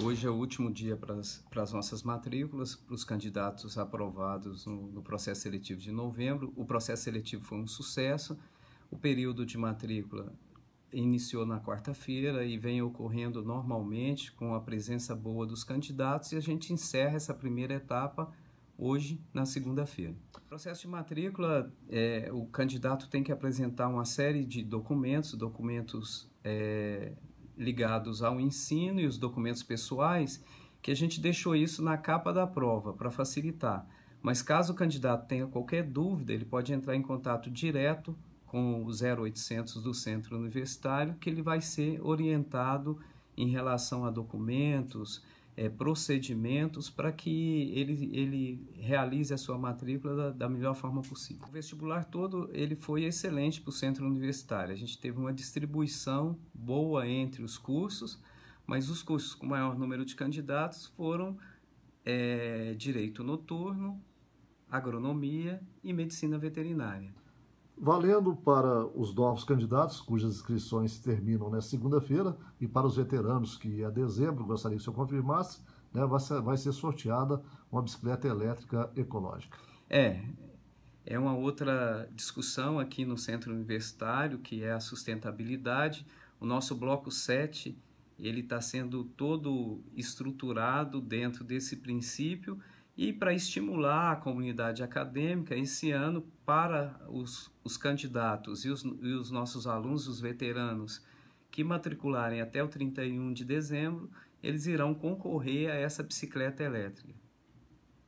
Hoje é o último dia para as, nossas matrículas, para os candidatos aprovados no, no, processo seletivo de novembro. O processo seletivo foi um sucesso. O período de matrícula iniciou na quarta-feira e vem ocorrendo normalmente com a presença boa dos candidatos e a gente encerra essa primeira etapa hoje, na segunda-feira. Processo de matrícula, é, o candidato tem que apresentar uma série de documentos, documentos é, ligados ao ensino e os documentos pessoais, que a gente deixou isso na capa da prova para facilitar. Mas caso o candidato tenha qualquer dúvida, ele pode entrar em contato direto com o 0800 do Centro Universitário, que ele vai ser orientado em relação a documentos, é, procedimentos para que ele, ele realize a sua matrícula da, da, melhor forma possível. O vestibular todo ele foi excelente para o centro universitário. A gente teve uma distribuição boa entre os cursos, mas os cursos com maior número de candidatos foram é, direito noturno, agronomia e medicina veterinária valendo para os novos candidatos, cujas inscrições terminam nessa segunda-feira, e para os veteranos, que a é dezembro, gostaria que o senhor confirmasse, né, vai, ser, vai ser sorteada uma bicicleta elétrica ecológica. É, é uma outra discussão aqui no Centro Universitário, que é a sustentabilidade. O nosso bloco 7, ele está sendo todo estruturado dentro desse princípio, e para estimular a comunidade acadêmica, esse ano, para os, os candidatos e os, e os nossos alunos, os veteranos, que matricularem até o 31 de dezembro, eles irão concorrer a essa bicicleta elétrica.